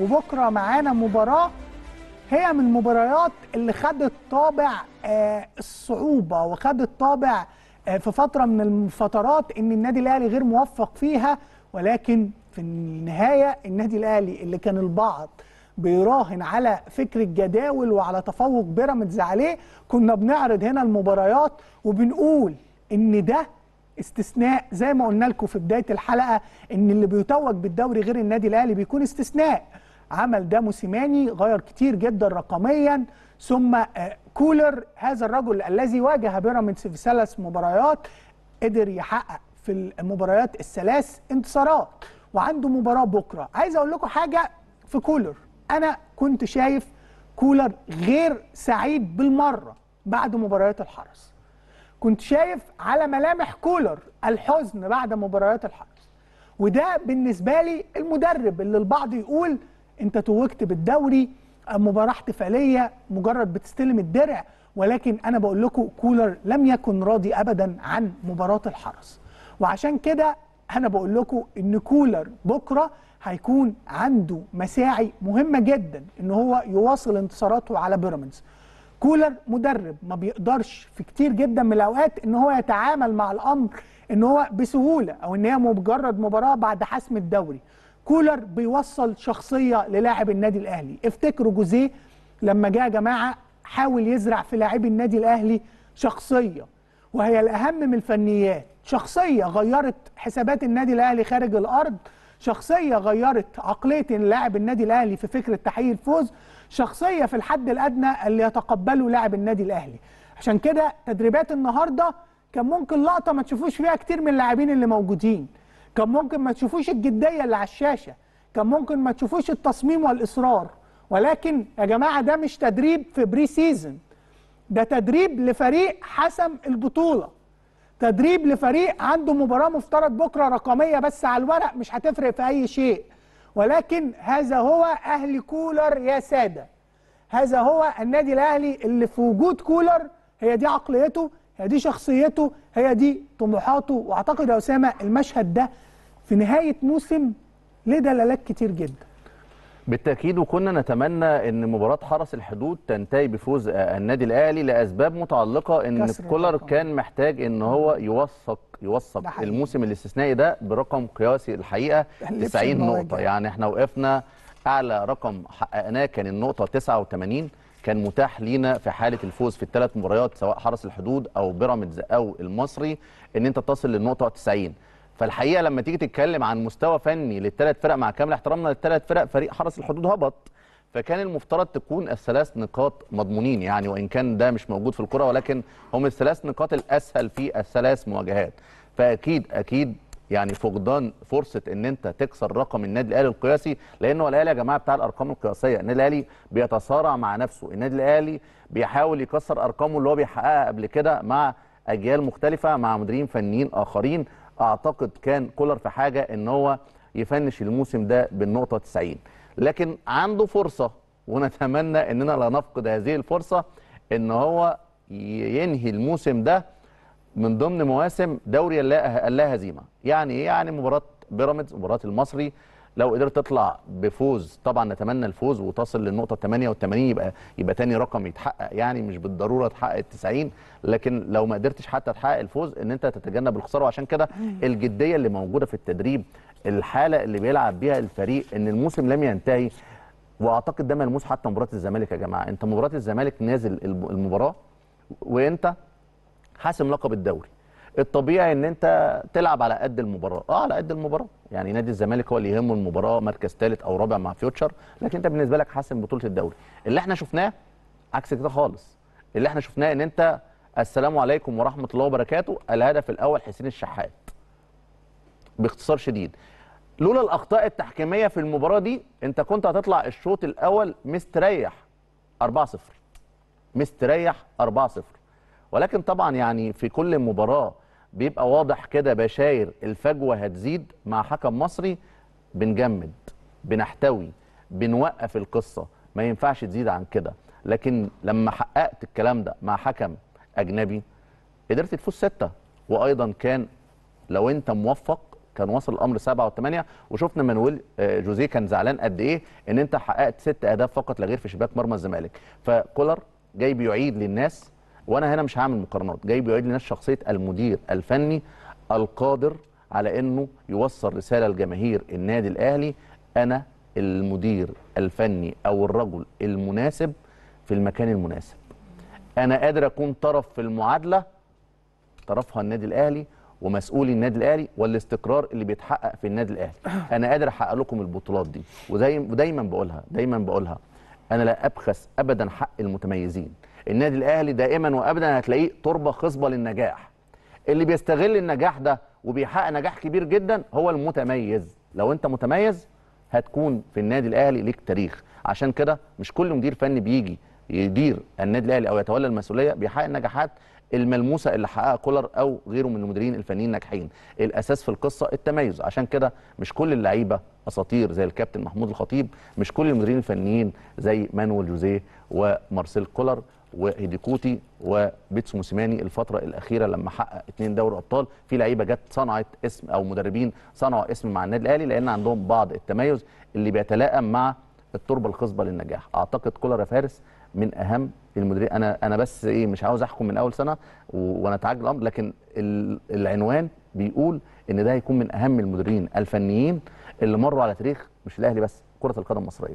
وبكره معانا مباراه هي من المباريات اللي خدت طابع آه، الصعوبه وخدت طابع آه، في فتره من الفترات ان النادي الاهلي غير موفق فيها ولكن في النهايه النادي الاهلي اللي كان البعض بيراهن على فكر الجداول وعلى تفوق بيراميدز عليه كنا بنعرض هنا المباريات وبنقول ان ده استثناء زي ما قلنا لكم في بدايه الحلقه ان اللي بيتوج بالدوري غير النادي الاهلي بيكون استثناء عمل ده موسيماني غير كتير جدا رقميا ثم آه، كولر هذا الرجل الذي واجه بيراميدز في ثلاث مباريات قدر يحقق في المباريات الثلاث انتصارات وعنده مباراه بكره عايز اقول لكم حاجه في كولر انا كنت شايف كولر غير سعيد بالمره بعد مباريات الحرس كنت شايف على ملامح كولر الحزن بعد مباريات الحرس وده بالنسبه لي المدرب اللي البعض يقول انت توجت بالدوري آه، مباراه احتفاليه مجرد بتستلم الدرع ولكن انا بقول لكم كولر لم يكن راضي ابدا عن مباراه الحرس وعشان كده انا بقول لكم ان كولر بكره هيكون عنده مساعي مهمه جدا ان هو يواصل انتصاراته على بيراميدز كولر مدرب ما بيقدرش في كتير جدا من الاوقات ان هو يتعامل مع الامر ان هو بسهوله او ان هي مجرد مباراه بعد حسم الدوري كولر بيوصل شخصيه للاعب النادي الاهلي افتكروا جوزيه لما جه يا جماعه حاول يزرع في لاعبي النادي الاهلي شخصيه وهي الاهم من الفنيات شخصيه غيرت حسابات النادي الاهلي خارج الارض شخصيه غيرت عقليه لاعب النادي الاهلي في فكره تحقيق الفوز شخصيه في الحد الادنى اللي يتقبله لاعب النادي الاهلي عشان كده تدريبات النهارده كان ممكن لقطه ما تشوفوش فيها كتير من اللاعبين اللي موجودين كان ممكن ما تشوفوش الجديه اللي على الشاشه كان ممكن ما تشوفوش التصميم والاصرار ولكن يا جماعه ده مش تدريب في بري سيزون ده تدريب لفريق حسم البطوله تدريب لفريق عنده مباراه مفترض بكره رقميه بس على الورق مش هتفرق في اي شيء ولكن هذا هو اهلي كولر يا ساده هذا هو النادي الاهلي اللي في وجود كولر هي دي عقليته هي دي شخصيته هي دي طموحاته واعتقد يا اسامه المشهد ده في نهايه موسم ليه دلالات كتير جدا بالتاكيد وكنا نتمنى ان مباراه حرس الحدود تنتهي بفوز النادي الاهلي لاسباب متعلقه ان كولر كان محتاج ان هو يوثق يوثق الموسم الاستثنائي ده برقم قياسي الحقيقه 90 نقطه يعني احنا وقفنا اعلى رقم حققناه كان النقطه 89 كان متاح لينا في حاله الفوز في الثلاث مباريات سواء حرس الحدود او بيراميدز او المصري ان انت تصل للنقطه 90 فالحقيقه لما تيجي تتكلم عن مستوى فني للثلاث فرق مع كامل احترامنا للثلاث فرق فريق حرس الحدود هبط فكان المفترض تكون الثلاث نقاط مضمونين يعني وان كان ده مش موجود في الكره ولكن هم الثلاث نقاط الاسهل في الثلاث مواجهات فاكيد اكيد يعني فقدان فرصه ان انت تكسر رقم النادي الاهلي القياسي لانه الاهلي يا جماعه بتاع الارقام القياسيه النادي الاهلي بيتصارع مع نفسه النادي الاهلي بيحاول يكسر ارقامه اللي هو بيحققها قبل كده مع اجيال مختلفه مع مديرين فنيين اخرين اعتقد كان كولر في حاجه ان هو يفنش الموسم ده بالنقطه 90 لكن عنده فرصه ونتمنى اننا لا نفقد هذه الفرصه ان هو ينهي الموسم ده من ضمن مواسم دوري لا هزيمه يعني ايه يعني مباراه بيراميدز مباراه المصري لو قدرت تطلع بفوز طبعا نتمنى الفوز وتصل للنقطه 88 يبقى يبقى تاني رقم يتحقق يعني مش بالضروره تحقق ال 90 لكن لو ما قدرتش حتى تحقق الفوز ان انت تتجنب الخساره وعشان كده الجديه اللي موجوده في التدريب الحاله اللي بيلعب بيها الفريق ان الموسم لم ينتهي واعتقد ده ملموس حتى مباراه الزمالك يا جماعه انت مباراه الزمالك نازل المباراه وانت حاسم لقب الدوري الطبيعي ان انت تلعب على قد المباراه اه على قد المباراه يعني نادي الزمالك هو اللي يهمه المباراه مركز ثالث او رابع مع فيوتشر لكن انت بالنسبه لك حاسم بطوله الدوري اللي احنا شفناه عكس كده خالص اللي احنا شفناه ان انت السلام عليكم ورحمه الله وبركاته الهدف الاول حسين الشحات باختصار شديد لولا الاخطاء التحكيميه في المباراه دي انت كنت هتطلع الشوط الاول مستريح 4-0 مستريح 4-0 ولكن طبعا يعني في كل مباراه بيبقى واضح كده بشاير الفجوه هتزيد مع حكم مصري بنجمد بنحتوي بنوقف القصه ما ينفعش تزيد عن كده لكن لما حققت الكلام ده مع حكم اجنبي قدرت تفوز سته وايضا كان لو انت موفق كان وصل الامر سبعه وثمانيه وشفنا مانويل آه، جوزيه كان زعلان قد ايه ان انت حققت ست اهداف فقط لا غير في شباك مرمى الزمالك فكولر جاي بيعيد للناس وانا هنا مش هعمل مقارنات جاي بيعيد لنا شخصيه المدير الفني القادر على انه يوصل رساله لجماهير النادي الاهلي انا المدير الفني او الرجل المناسب في المكان المناسب انا قادر اكون طرف في المعادله طرفها النادي الاهلي ومسؤولي النادي الاهلي والاستقرار اللي بيتحقق في النادي الاهلي انا قادر احقق لكم البطولات دي ودايما بقولها دايما بقولها انا لا ابخس ابدا حق المتميزين النادي الاهلي دائما وابدا هتلاقيه تربه خصبه للنجاح اللي بيستغل النجاح ده وبيحقق نجاح كبير جدا هو المتميز لو انت متميز هتكون في النادي الاهلي ليك تاريخ عشان كده مش كل مدير فني بيجي يدير النادي الاهلي او يتولى المسؤوليه بيحقق نجاحات الملموسه اللي حققها كولر او غيره من المديرين الفنيين الناجحين الاساس في القصه التميز عشان كده مش كل اللعيبه اساطير زي الكابتن محمود الخطيب مش كل المديرين الفنيين زي مانويل جوزيه ومارسيل كولر وهيديكوتي وبيتسو موسيماني الفتره الاخيره لما حقق اثنين دوري ابطال في لعيبه جت صنعت اسم او مدربين صنعوا اسم مع النادي الاهلي لان عندهم بعض التميز اللي بيتلائم مع التربه الخصبه للنجاح اعتقد كولر فارس من اهم للمديرين انا انا بس ايه مش عاوز احكم من اول سنه وانا اتعجل الامر لكن العنوان بيقول ان ده هيكون من اهم المديرين الفنيين اللي مروا على تاريخ مش الاهلي بس كره القدم المصريه